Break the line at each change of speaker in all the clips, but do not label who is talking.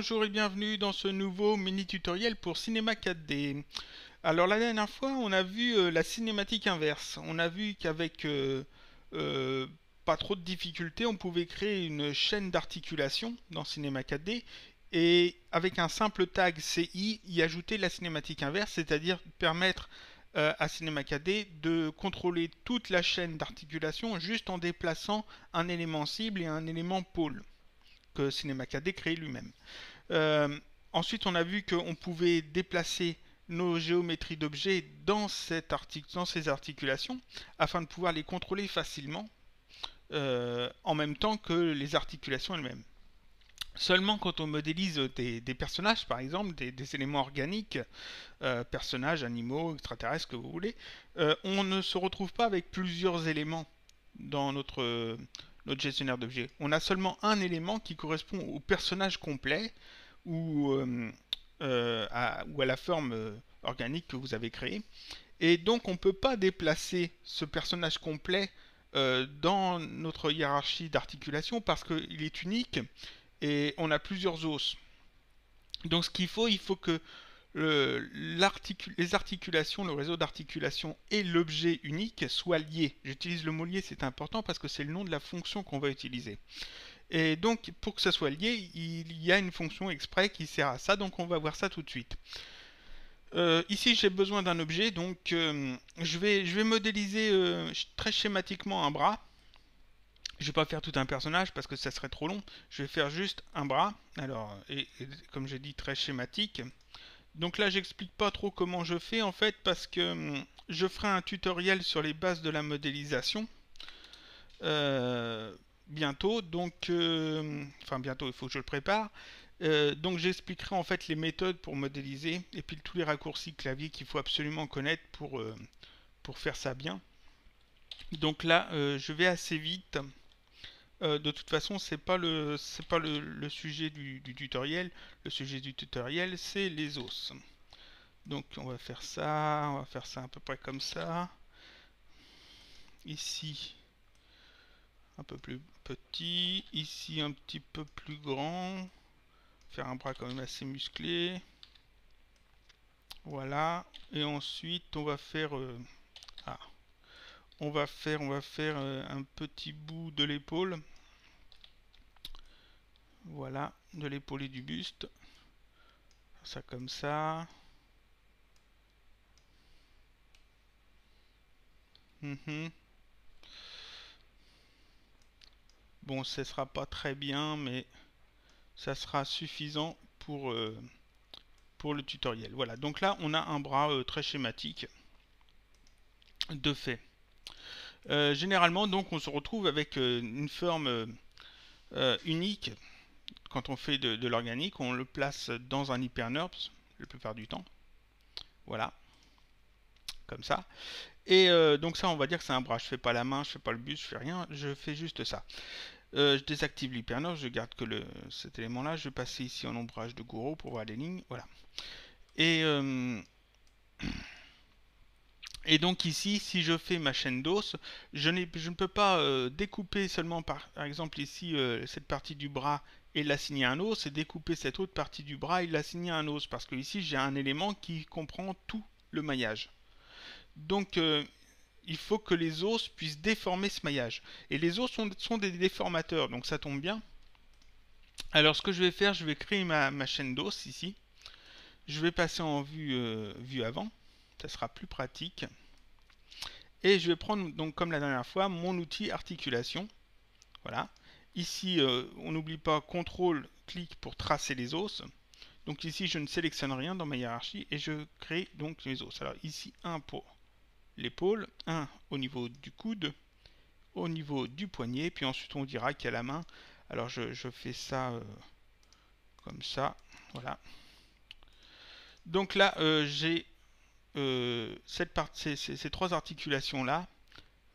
Bonjour et bienvenue dans ce nouveau mini tutoriel pour Cinema 4D. Alors la dernière fois on a vu euh, la cinématique inverse. On a vu qu'avec euh, euh, pas trop de difficultés on pouvait créer une chaîne d'articulation dans Cinema 4D et avec un simple tag CI y ajouter la cinématique inverse, c'est-à-dire permettre à Cinema 4D de contrôler toute la chaîne d'articulation juste en déplaçant un élément cible et un élément pôle que cadet a créé lui-même. Euh, ensuite, on a vu qu'on pouvait déplacer nos géométries d'objets dans, dans ces articulations afin de pouvoir les contrôler facilement euh, en même temps que les articulations elles-mêmes. Seulement quand on modélise des, personnages, par exemple, des, éléments organiques, euh, personnages, animaux, extraterrestres, que vous voulez, on ne se retrouve pas avec plusieurs éléments dans notre, gestionnaire d'objets. On a seulement un élément qui correspond au personnage complet ou, euh, euh, à, la forme euh, organique que vous avez créée. Et donc on ne peut pas déplacer ce personnage complet dans notre hiérarchie d'articulation parce qu'il est unique et on a plusieurs os. Donc ce qu'il faut, il faut que les articulations, le réseau d'articulation et l'objet unique soient liés. J'utilise le mot lié, c'est important parce que c'est le nom de la fonction qu'on va utiliser. Et donc, pour que ça soit lié, il y a une fonction exprès qui sert à ça, donc on va voir ça tout de suite. Euh, ici, j'ai besoin d'un objet, donc euh, je, vais, modéliser euh, très schématiquement un bras. Je ne vais pas faire tout un personnage parce que ça serait trop long. Je vais faire juste un bras. Alors, comme j'ai dit, très schématique. Donc là, j'explique pas trop comment je fais en fait parce que hum, je ferai un tutoriel sur les bases de la modélisation euh, bientôt. Donc, euh, enfin bientôt, il faut que je le prépare. Euh, donc j'expliquerai en fait les méthodes pour modéliser et puis tous les raccourcis clavier qu'il faut absolument connaître pour, pour faire ça bien. Donc là, je vais assez vite. Euh, de toute façon, c'est pas le pas le, sujet du, tutoriel. Le sujet du tutoriel, c'est les os. Donc on va faire ça, on va faire ça à peu près comme ça. Ici, un peu plus petit. Ici, un petit peu plus grand. Faire un bras quand même assez musclé. Voilà. Et ensuite, on va faire... Euh, on va faire, on va faire euh, un petit bout de l'épaule. Voilà, de l'épaule et du buste. Ça comme ça. Mhm. Bon, ce sera pas très bien, mais ça sera suffisant pour, euh, pour le tutoriel. Voilà, donc là, on a un bras euh, très schématique de fait. Euh, généralement, donc, on se retrouve avec euh, une forme euh, unique quand on fait de, l'organique. On le place dans un je la plupart du temps. Voilà. Comme ça. Et donc ça, on va dire que c'est un bras. Je fais pas la main, je fais pas le bus, je fais rien. Je fais juste ça. je désactive l'HyperNurbs, je garde que cet élément-là. Je vais passer ici en ombrage de Gouraud pour voir les lignes. Voilà. Et... Et donc ici, si je fais ma chaîne d'os, je, ne peux pas euh, découper seulement par, exemple ici euh, cette partie du bras et l'assigner à un os, et découper cette autre partie du bras et l'assigner à un os, parce que ici j'ai un élément qui comprend tout le maillage. Donc euh, il faut que les os puissent déformer ce maillage. Et les os sont, des déformateurs, donc ça tombe bien. Alors ce que je vais faire, je vais créer ma, chaîne d'os ici. Je vais passer en vue avant ça sera plus pratique. Et je vais prendre, donc comme la dernière fois, mon outil articulation. Voilà. Ici, euh, on n'oublie pas CTRL, clic pour tracer les os. Donc ici, je ne sélectionne rien dans ma hiérarchie et je crée donc les os. Alors ici, un pour l'épaule, Un au niveau du coude, au niveau du poignet, puis ensuite on dira qu'il y a la main. Alors je, fais ça euh, comme ça, voilà. Donc là, euh, j'ai euh, cette ces, trois articulations-là,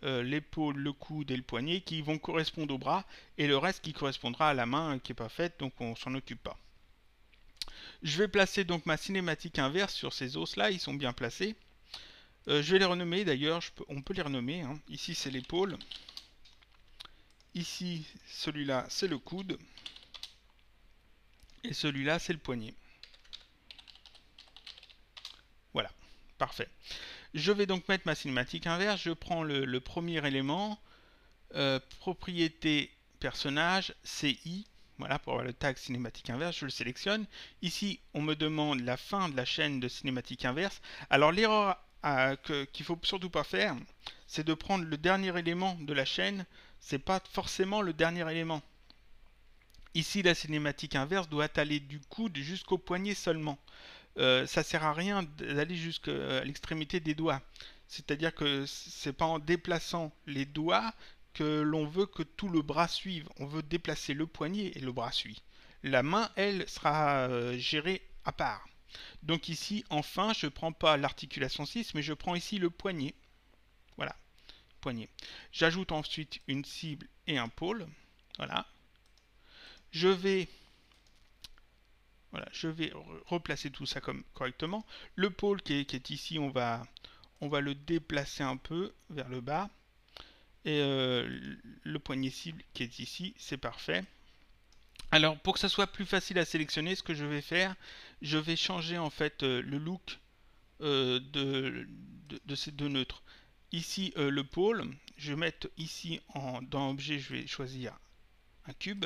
euh, l'épaule, le coude et le poignet, qui vont correspondre au bras, et le reste qui correspondra à la main qui n'est pas faite, donc on s'en occupe pas. Je vais placer donc ma cinématique inverse sur ces os-là, ils sont bien placés. Euh, je vais les renommer d'ailleurs, on peut les renommer. Hein. Ici c'est l'épaule. Ici celui-là c'est le coude. Et celui-là c'est le poignet. Parfait. Je vais donc mettre ma cinématique inverse. Je prends le, premier élément, euh, propriété personnage, CI. Voilà, pour avoir le tag cinématique inverse, je le sélectionne. Ici, on me demande la fin de la chaîne de cinématique inverse. Alors, l'erreur qu'il ne faut surtout pas faire, c'est de prendre le dernier élément de la chaîne. ce n'est pas forcément le dernier élément. Ici, la cinématique inverse doit aller du coude jusqu'au poignet seulement. Euh, ça sert à rien d'aller jusqu'à euh, l'extrémité des doigts. C'est-à-dire que c'est pas en déplaçant les doigts que l'on veut que tout le bras suive. On veut déplacer le poignet et le bras suit. La main, elle, sera euh, gérée à part. Donc ici, enfin, je ne prends pas l'articulation 6, mais je prends ici le poignet. Voilà, poignet. J'ajoute ensuite une cible et un pôle. Voilà. Je vais je vais replacer tout ça correctement. Le pôle qui est, ici, on va, le déplacer un peu vers le bas. Et euh, le poignet cible qui est ici, c'est parfait. Alors, pour que ça soit plus facile à sélectionner, ce que je vais faire, je vais changer en fait euh, le look euh, de, ces deux neutres. Ici, le pôle, je vais mettre ici dans objet, je vais choisir un cube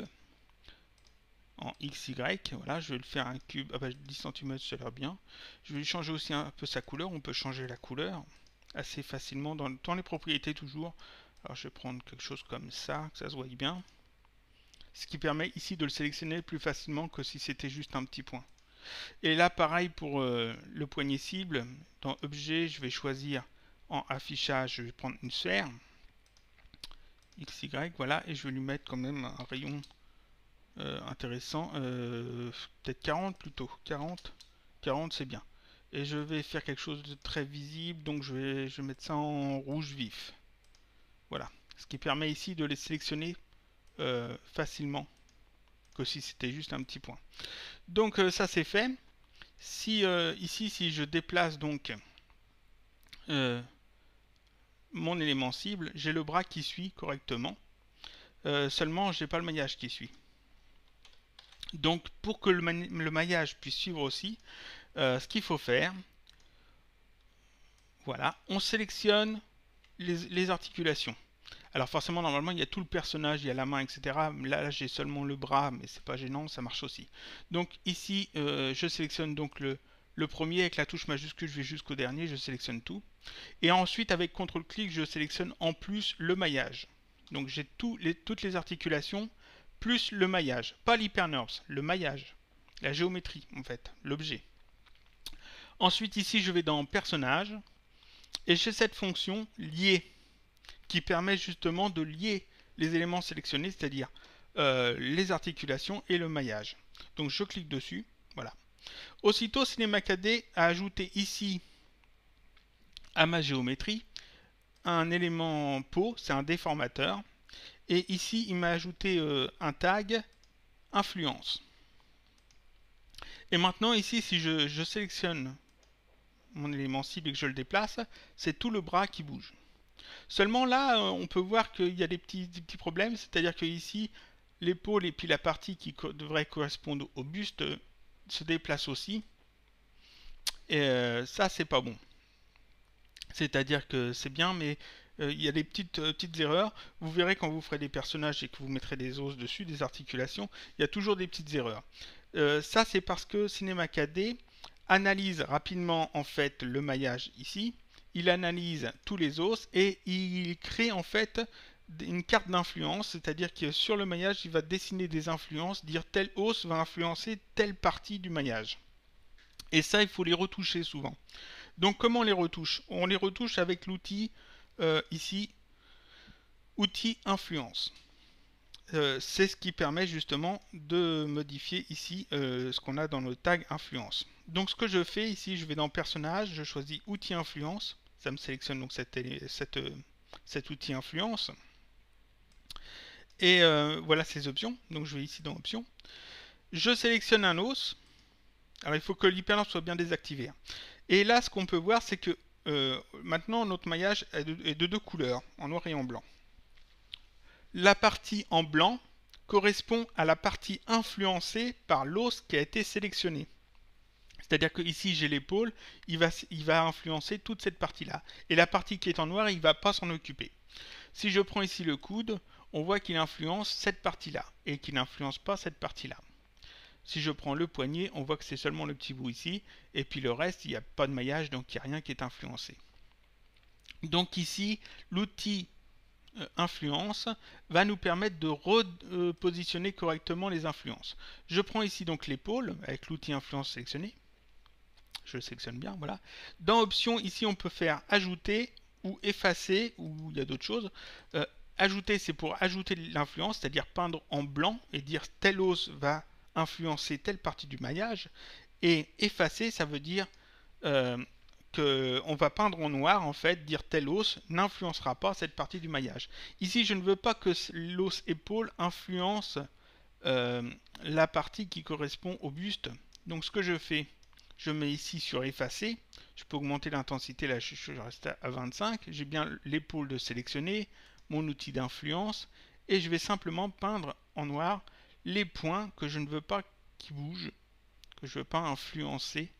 en XY. Voilà, je vais le faire un cube. Ah 10 bah, cm, ça a l'air bien. Je vais lui changer aussi un peu sa couleur. On peut changer la couleur assez facilement dans, dans les propriétés toujours. Alors, je vais prendre quelque chose comme ça, que ça se voit bien. Ce qui permet ici de le sélectionner plus facilement que si c'était juste un petit point. Et là, pareil pour euh, le poignet cible. Dans Objet, je vais choisir en affichage, je vais prendre une sphère. XY, voilà, et je vais lui mettre quand même un rayon euh, intéressant. Euh, peut-être 40 plutôt. 40. 40 c'est bien. Et je vais faire quelque chose de très visible, donc je vais, je mettre ça en rouge vif. Voilà. Ce qui permet ici de les sélectionner euh, facilement que si c'était juste un petit point. Donc ça c'est fait. Si ici si je déplace donc mon élément cible, j'ai le bras qui suit correctement. seulement, j'ai pas le maillage qui suit. Donc pour que le, maillage puisse suivre aussi, euh, ce qu'il faut faire, voilà, on sélectionne les, articulations. Alors forcément, normalement, il y a tout le personnage, il y a la main, etc. Là, j'ai seulement le bras, mais c'est pas gênant, ça marche aussi. Donc ici, euh, je sélectionne donc le, premier avec la touche majuscule, je vais jusqu'au dernier, je sélectionne tout. Et ensuite, avec CTRL-clic, je sélectionne en plus le maillage. Donc j'ai toutes les articulations plus le maillage, pas l'hypernurse, le maillage, la géométrie en fait, l'objet. Ensuite ici je vais dans personnage et j'ai cette fonction lier qui permet justement de lier les éléments sélectionnés, c'est-à-dire euh, les articulations et le maillage. Donc je clique dessus, voilà. Aussitôt Cinema 4D a ajouté ici à ma géométrie un élément peau, c'est un déformateur, et ici, il m'a ajouté euh, un tag influence. Et maintenant, ici, si je, sélectionne mon élément cible et que je le déplace, c'est tout le bras qui bouge. Seulement là, euh, on peut voir qu'il y a des petits, petits problèmes, c'est-à-dire que ici, l'épaule et puis la partie qui devrait correspondre au buste euh, se déplace aussi. Et ça, c'est pas bon. C'est-à-dire que c'est bien, mais euh, il y a des petites, euh, petites erreurs. Vous verrez quand vous ferez des personnages et que vous mettrez des os dessus, des articulations, il y a toujours des petites erreurs. Euh, ça, c'est parce que Cinema 4D analyse rapidement en fait le maillage ici. Il analyse tous les os et il crée en fait une carte d'influence, c'est-à-dire que sur le maillage, il va dessiner des influences, dire telle os va influencer telle partie du maillage. Et ça, il faut les retoucher souvent. Donc comment on les retouche On les retouche avec l'outil euh, ici outils influence. Euh, c'est ce qui permet justement de modifier ici euh, ce qu'on a dans le tag influence. Donc ce que je fais ici, je vais dans personnage, je choisis outil influence, ça me sélectionne donc cette, cet outil influence. Et voilà ces options, donc je vais ici dans options. Je sélectionne un os, alors il faut que l'hyperlance soit bien désactivé. Hein. Et là ce qu'on peut voir c'est que euh, maintenant, notre maillage est de, deux couleurs, en noir et en blanc. La partie en blanc correspond à la partie influencée par l'os qui a été sélectionné. C'est-à-dire que ici j'ai l'épaule, il va, il va influencer toute cette partie-là. Et la partie qui est en noir, il ne va pas s'en occuper. Si je prends ici le coude, on voit qu'il influence cette partie-là et qu'il n'influence pas cette partie-là. Si je prends le poignet, on voit que c'est seulement le petit bout ici, et puis le reste, il n'y a pas de maillage, donc il n'y a rien qui est influencé. Donc ici, l'outil euh, influence va nous permettre de repositionner correctement les influences. Je prends ici donc l'épaule avec l'outil influence sélectionné. Je sélectionne bien, voilà. Dans options, ici on peut faire ajouter ou effacer, ou il y a d'autres choses. Euh, ajouter, c'est pour ajouter l'influence, c'est-à-dire peindre en blanc et dire telle os va influencer telle partie du maillage. Et effacer, ça veut dire euh, que on va peindre en noir, en fait, dire telle os n'influencera pas cette partie du maillage. Ici, je ne veux pas que l'os épaule influence euh, la partie qui correspond au buste. Donc ce que je fais, je mets ici sur effacer, je peux augmenter l'intensité, là je, je reste à 25, j'ai bien l'épaule de sélectionner, mon outil d'influence, et je vais simplement peindre en noir les points que je ne veux pas qu'ils bougent, que je ne veux pas influencer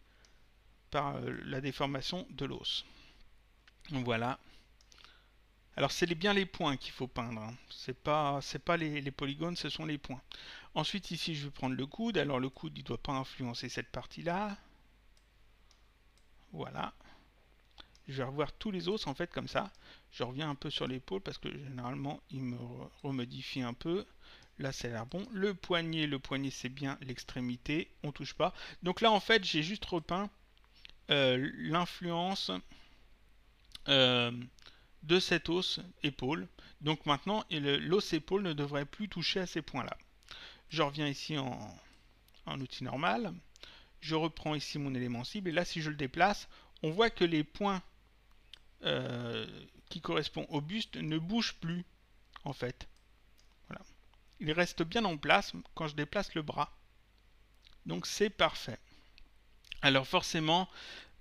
par euh, la déformation de l'os. Voilà. Alors c'est bien les points qu'il faut peindre, ce hein. c'est pas, pas les, les, polygones, ce sont les points. Ensuite ici je vais prendre le coude, alors le coude il ne doit pas influencer cette partie là. Voilà. Je vais revoir tous les os en fait comme ça. Je reviens un peu sur l'épaule parce que généralement il me remodifie un peu. Là, ça a l'air bon. Le poignet, le poignet, c'est bien. L'extrémité, on touche pas. Donc là, en fait, j'ai juste repeint euh, l'influence euh, de cette os épaule. Donc maintenant, l'os épaule ne devrait plus toucher à ces points-là. Je reviens ici en, en outil normal. Je reprends ici mon élément cible. Et là, si je le déplace, on voit que les points euh, qui correspondent au buste ne bougent plus, en fait il reste bien en place quand je déplace le bras. Donc c'est parfait. Alors forcément,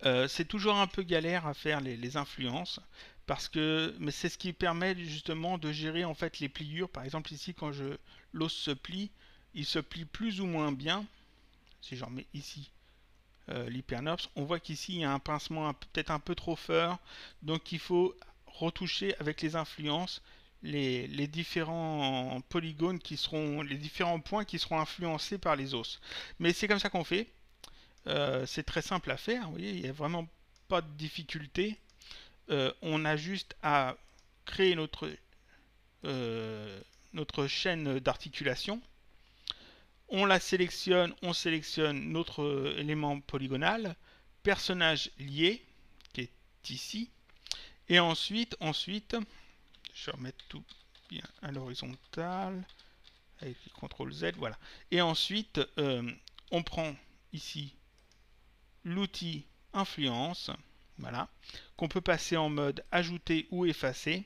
euh, c'est toujours un peu galère à faire les, influences, parce que mais c'est ce qui permet justement de gérer en fait les pliures. Par exemple ici, quand je l'os se plie, il se plie plus ou moins bien. Si j'en mets ici euh, l'hypernops, on voit qu'ici il y a un pincement peut-être un peu trop fort, donc il faut retoucher avec les influences les, différents polygones qui seront, les différents points qui seront influencés par les os. Mais c'est comme ça qu'on fait. Euh, c'est très simple à faire, vous il n'y a vraiment pas de difficulté. Euh, on a juste à créer notre, euh, notre chaîne d'articulation. On la sélectionne, on sélectionne notre élément polygonal, personnage lié, qui est ici. Et ensuite, ensuite, je vais remettre tout bien à l'horizontale avec CTRL Z, voilà. Et ensuite, euh, on prend ici l'outil influence, voilà, qu'on peut passer en mode ajouter ou effacer.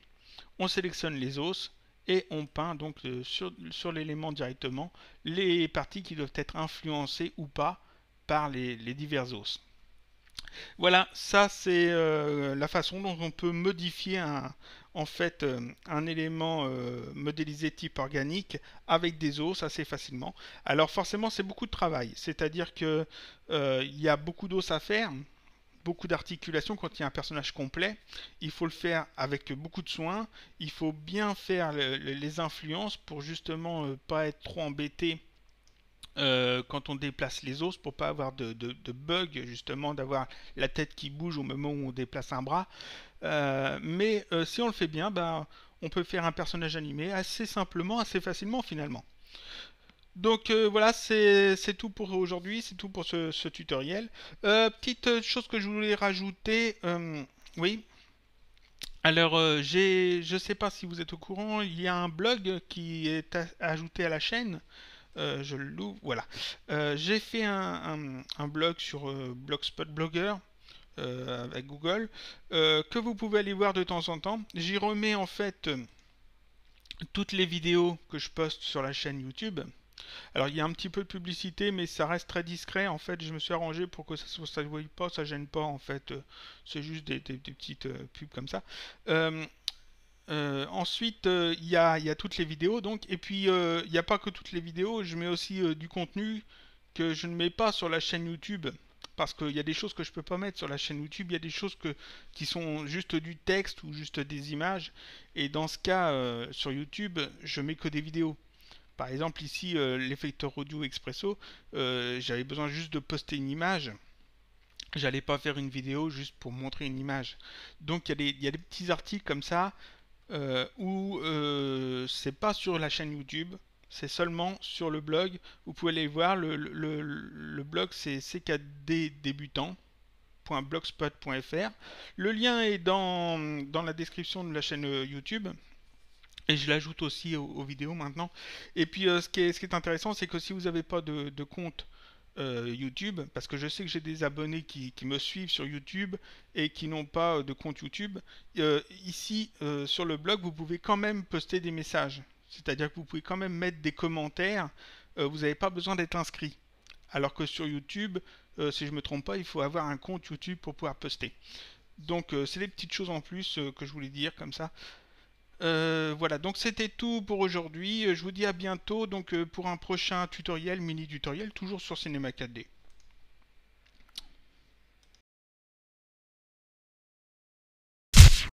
On sélectionne les os et on peint donc euh, sur, sur l'élément directement les parties qui doivent être influencées ou pas par les, divers os. Voilà, ça c'est euh, la façon dont on peut modifier un, en fait euh, un élément euh, modélisé type organique avec des os assez facilement. Alors forcément c'est beaucoup de travail, c'est-à-dire que euh, il y a beaucoup d'os à faire, beaucoup d'articulations quand il y a un personnage complet. Il faut le faire avec beaucoup de soin. Il faut bien faire les influences pour justement ne pas être trop embêté euh, quand on déplace les os pour pas avoir de, de, bug justement d'avoir la tête qui bouge au moment où on déplace un bras euh, mais euh, si on le fait bien bah, on peut faire un personnage animé assez simplement assez facilement finalement donc voilà c'est tout pour aujourd'hui c'est tout pour ce, tutoriel petite chose que je voulais rajouter oui alors, j'ai, je ne sais pas si vous êtes au courant, il y a un blog qui est ajouté à la chaîne euh, je loue, voilà. Euh, j'ai fait un, blog sur euh, Blogspot Blogger avec Google, que vous pouvez aller voir de temps en temps. J'y remets en fait toutes les vidéos que je poste sur la chaîne YouTube. Alors il y a un petit peu de publicité, mais ça reste très discret. En fait, je me suis arrangé pour que ça ne vous pas, ça gêne pas. En fait, c'est juste des, des petites pubs comme ça. Euh, ensuite, euh, il y, a, toutes les vidéos, donc. Et puis, euh, il n'y a pas que toutes les vidéos. Je mets aussi du contenu que je ne mets pas sur la chaîne YouTube. Parce qu'il y a des choses que je ne peux pas mettre sur la chaîne YouTube. Il y a des choses qui sont juste du texte ou juste des images. Et dans ce cas, sur YouTube, je mets que des vidéos. Par exemple, ici, l'effecteur audio expresso, j'avais besoin juste de poster une image j'allais pas faire une vidéo juste pour montrer une image. Donc il y, a des petits articles comme ça euh, où euh, c'est pas sur la chaîne YouTube, c'est seulement sur le blog. Vous pouvez aller voir, le, le, le blog c'est ckddébutant.blogspot.fr. Le lien est dans, dans, la description de la chaîne euh, YouTube. Et je l'ajoute aussi aux, vidéos maintenant. Et puis euh, ce, qui est, ce, qui est, intéressant, c'est que si vous n'avez pas de, de compte euh, YouTube, parce que je sais que j'ai des abonnés qui, me suivent sur YouTube et qui n'ont pas euh, de compte YouTube, euh, ici sur le blog, vous pouvez quand même poster des messages. C'est-à-dire que vous pouvez quand même mettre des commentaires. vous n'avez pas besoin d'être inscrit. Alors que sur YouTube, si je ne me trompe pas, il faut avoir un compte YouTube pour pouvoir poster. Donc c'est des petites choses en plus que je voulais dire comme ça. Euh, voilà, donc c'était tout pour aujourd'hui. Euh, je vous dis à bientôt donc euh, pour un prochain tutoriel, mini tutoriel, toujours sur Cinema 4D.